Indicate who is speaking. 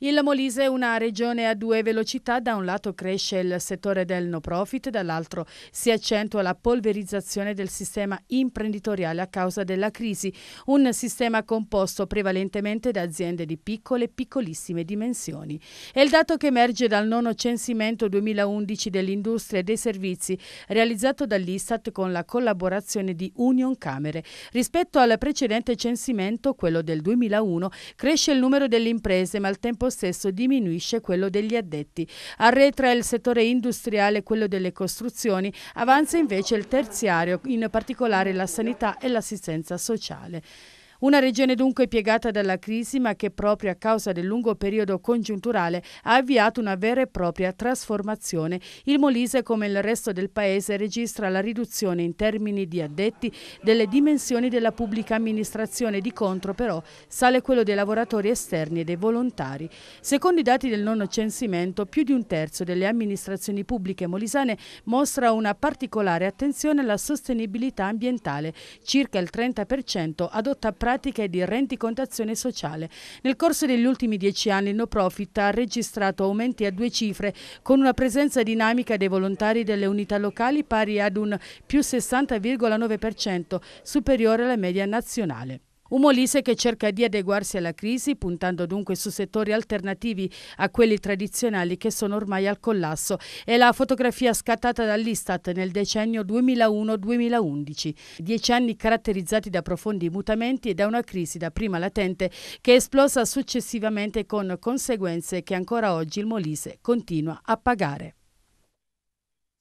Speaker 1: Il Molise è una regione a due velocità, da un lato cresce il settore del no profit, dall'altro si accentua la polverizzazione del sistema imprenditoriale a causa della crisi, un sistema composto prevalentemente da aziende di piccole e piccolissime dimensioni. È il dato che emerge dal nono censimento 2011 dell'industria e dei servizi realizzato dall'Istat con la collaborazione di Union Camere. Rispetto al precedente censimento, quello del 2001, cresce il numero delle imprese ma al tempo possesso diminuisce quello degli addetti. Arretra il settore industriale quello delle costruzioni, avanza invece il terziario, in particolare la sanità e l'assistenza sociale. Una regione dunque piegata dalla crisi ma che proprio a causa del lungo periodo congiunturale ha avviato una vera e propria trasformazione. Il Molise come il resto del paese registra la riduzione in termini di addetti delle dimensioni della pubblica amministrazione di contro però sale quello dei lavoratori esterni e dei volontari. Secondo i dati del nono censimento più di un terzo delle amministrazioni pubbliche molisane mostra una particolare attenzione alla sostenibilità ambientale. Circa il 30% adotta pratiche di rendicontazione sociale. Nel corso degli ultimi dieci anni il no profit ha registrato aumenti a due cifre con una presenza dinamica dei volontari delle unità locali pari ad un più 60,9% superiore alla media nazionale. Un Molise che cerca di adeguarsi alla crisi, puntando dunque su settori alternativi a quelli tradizionali che sono ormai al collasso. È la fotografia scattata dall'Istat nel decennio 2001-2011. Dieci anni caratterizzati da profondi mutamenti e da una crisi dapprima latente che è esplosa successivamente con conseguenze che ancora oggi il Molise continua a pagare.